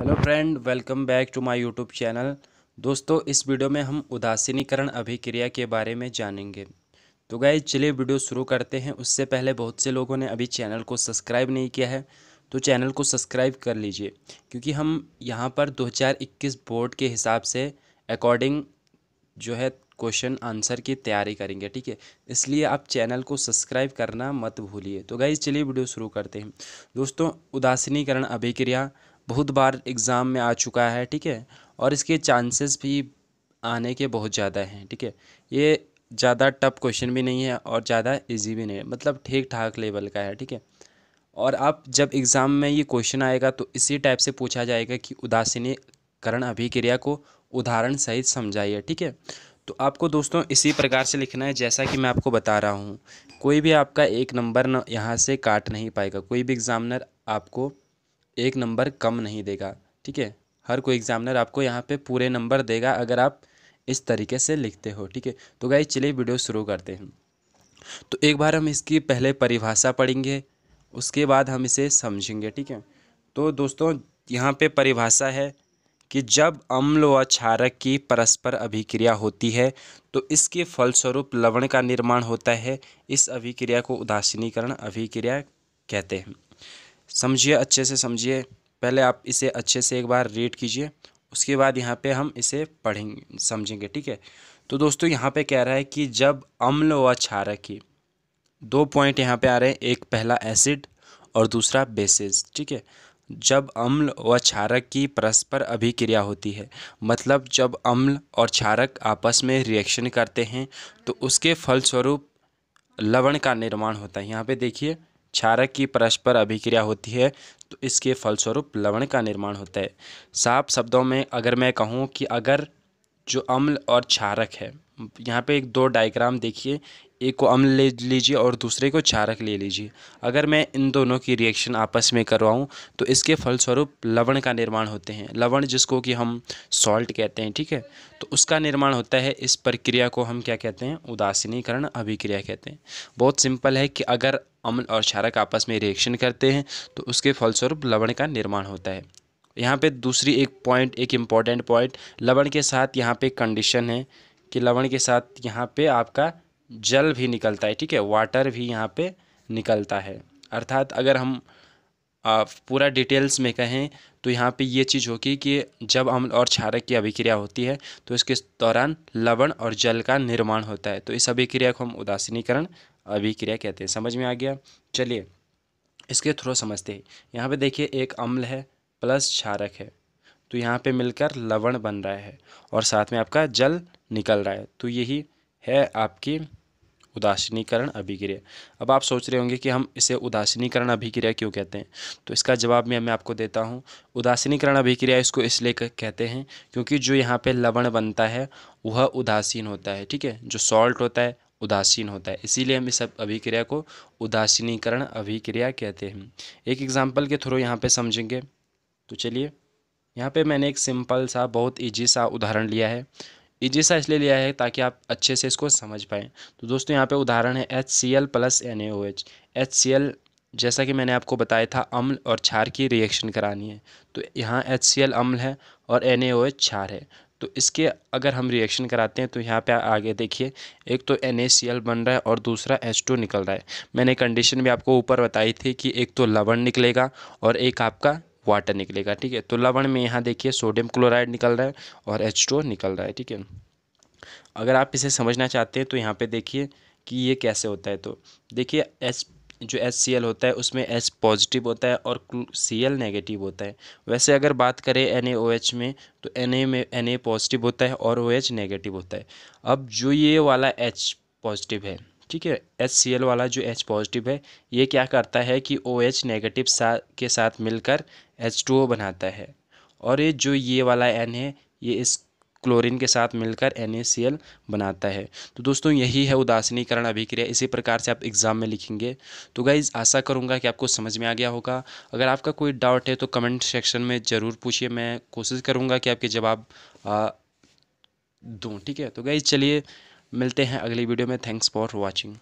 hello friend welcome back to my YouTube channel दोस्तों इस video में हम उदासीनीकरण अभिक्रिया के बारे में जानेंगे तो गाइज चलिए वीडियो शुरू करते हैं उससे पहले बहुत से लोगों ने अभी चैनल को सब्सक्राइब नहीं किया है तो चैनल को सब्सक्राइब कर लीजिए क्योंकि हम यहाँ पर दो बोर्ड के हिसाब से अकॉर्डिंग जो है क्वेश्चन आंसर की तैयारी करेंगे ठीक है इसलिए आप चैनल को सब्सक्राइब करना मत भूलिए तो गाइज चलिए वीडियो शुरू करते हैं दोस्तों उदासीनीकरण अभिक्रिया बहुत बार एग्ज़ाम में आ चुका है ठीक है और इसके चांसेस भी आने के बहुत ज़्यादा हैं ठीक है ये ज़्यादा टफ क्वेश्चन भी नहीं है और ज़्यादा इजी भी नहीं है मतलब ठीक ठाक लेवल का है ठीक है और आप जब एग्ज़ाम में ये क्वेश्चन आएगा तो इसी टाइप से पूछा जाएगा कि उदासीनीकरण अभिक्रिया को उदाहरण सहित समझाइए ठीक है तो आपको दोस्तों इसी प्रकार से लिखना है जैसा कि मैं आपको बता रहा हूँ कोई भी आपका एक नंबर न यहाँ से काट नहीं पाएगा कोई भी एग्ज़ामिनर आपको एक नंबर कम नहीं देगा ठीक है हर कोई एग्जामिनर आपको यहाँ पे पूरे नंबर देगा अगर आप इस तरीके से लिखते हो ठीक है तो गाइज चलिए वीडियो शुरू करते हैं तो एक बार हम इसकी पहले परिभाषा पढ़ेंगे उसके बाद हम इसे समझेंगे ठीक है तो दोस्तों यहाँ पे परिभाषा है कि जब अम्ल व क्षारक की परस्पर अभिक्रिया होती है तो इसके फलस्वरूप लवण का निर्माण होता है इस अभिक्रिया को उदासीनीकरण अभिक्रिया कहते हैं समझिए अच्छे से समझिए पहले आप इसे अच्छे से एक बार रीड कीजिए उसके बाद यहाँ पे हम इसे पढ़ेंगे समझेंगे ठीक है तो दोस्तों यहाँ पे कह रहा है कि जब अम्ल व क्षारक की दो पॉइंट यहाँ पे आ रहे हैं एक पहला एसिड और दूसरा बेसिस ठीक है जब अम्ल व क्षारक की परस्पर अभिक्रिया होती है मतलब जब अम्ल और क्षारक आपस में रिएक्शन करते हैं तो उसके फलस्वरूप लवण का निर्माण होता है यहाँ पर देखिए क्षारक की परस्पर अभिक्रिया होती है तो इसके फलस्वरूप लवण का निर्माण होता है साफ शब्दों में अगर मैं कहूँ कि अगर जो अम्ल और क्षारक है यहाँ पे एक दो डायग्राम देखिए एक को अम्ल ले लीजिए और दूसरे को क्षारक ले लीजिए अगर मैं इन दोनों की रिएक्शन आपस में करवाऊँ तो इसके फलस्वरूप लवण का निर्माण होते हैं लवण जिसको कि हम सॉल्ट कहते हैं ठीक है तो उसका निर्माण होता है इस प्रक्रिया को हम क्या कहते हैं उदासीनीकरण अभिक्रिया कहते हैं बहुत सिंपल है कि अगर अम्ल और क्षारक आपस में रिएक्शन करते हैं तो उसके फलस्वरूप लवण का निर्माण होता है यहाँ पे दूसरी एक पॉइंट एक इम्पॉर्टेंट पॉइंट लवण के साथ यहाँ पे कंडीशन है कि लवण के साथ यहाँ पे आपका जल भी निकलता है ठीक है वाटर भी यहाँ पे निकलता है अर्थात अगर हम पूरा डिटेल्स में कहें तो यहाँ पे ये चीज़ होगी कि जब अम्ल और क्षारक की अभिक्रिया होती है तो इसके दौरान लवण और जल का निर्माण होता है तो इस अभिक्रिया को हम उदासीनीकरण अभिक्रिया कहते हैं समझ में आ गया चलिए इसके थ्रू समझते हैं यहाँ पे देखिए एक अम्ल है प्लस क्षारक है तो यहाँ पे मिलकर लवण बन रहा है और साथ में आपका जल निकल रहा है तो यही है आपकी उदासीनीकरण अभिक्रिया अब आप सोच रहे होंगे कि हम इसे उदासीनीकरण अभिक्रिया क्यों कहते हैं तो इसका जवाब मैं मैं आपको देता हूँ उदासीनीकरण अभिक्रिया इसको इसलिए कहते हैं क्योंकि जो यहाँ पे लवण बनता है वह उदासीन होता है ठीक है जो सॉल्ट होता है उदासीन होता है इसीलिए हम इस अभिक्रिया को उदासीनीकरण अभिक्रिया कहते हैं एक एग्जाम्पल के थ्रू यहाँ पर समझेंगे तो चलिए यहाँ पे मैंने एक सिंपल सा बहुत ईजी सा उदाहरण लिया है इजी सा इसलिए लिया है ताकि आप अच्छे से इसको समझ पाएँ तो दोस्तों यहाँ पे उदाहरण है H C L plus N A O H H C L जैसा कि मैंने आपको बताया था अम्ल और क्षार की रिएक्शन करानी है तो यहाँ एच सी एल अम्ल है और एन ए ओ एच क्षार है तो इसके अगर हम रिएक्शन कराते हैं तो यहाँ पे आगे देखिए एक तो एन बन रहा है और दूसरा एच टू निकल रहा है मैंने कंडीशन भी आपको ऊपर बताई थी कि एक तो लवण निकलेगा और एक आपका वाटर निकलेगा ठीक है तो लवण में यहाँ देखिए सोडियम क्लोराइड निकल रहा है और एच निकल रहा है ठीक है अगर आप इसे समझना चाहते हैं तो यहाँ पे देखिए कि ये कैसे होता है तो देखिए एच जो एच सी एल होता है उसमें एच पॉजिटिव होता है और सी एल नेगेटिव होता है वैसे अगर बात करें एन ए ओ एच में तो एन ए में एन ए पॉजिटिव होता है और ओ OH एच नेगेटिव होता है अब जो ये वाला एच पॉजिटिव है ठीक है एच सी एल वाला जो एच पॉजिटिव है ये क्या करता है कि ओ OH एच नेगेटिव सा के साथ मिलकर एच टू ओ बनाता है और ये जो ये वाला एन है ये इस क्लोरीन के साथ मिलकर एन बनाता है तो दोस्तों यही है उदासीनीकरण अभिक्रिया इसी प्रकार से आप एग्ज़ाम में लिखेंगे तो गाइज आशा करूँगा कि आपको समझ में आ गया होगा अगर आपका कोई डाउट है तो कमेंट सेक्शन में ज़रूर पूछिए मैं कोशिश करूँगा कि आपके जवाब दूँ ठीक है तो गाइज चलिए मिलते हैं अगली वीडियो में थैंक्स फॉर वॉचिंग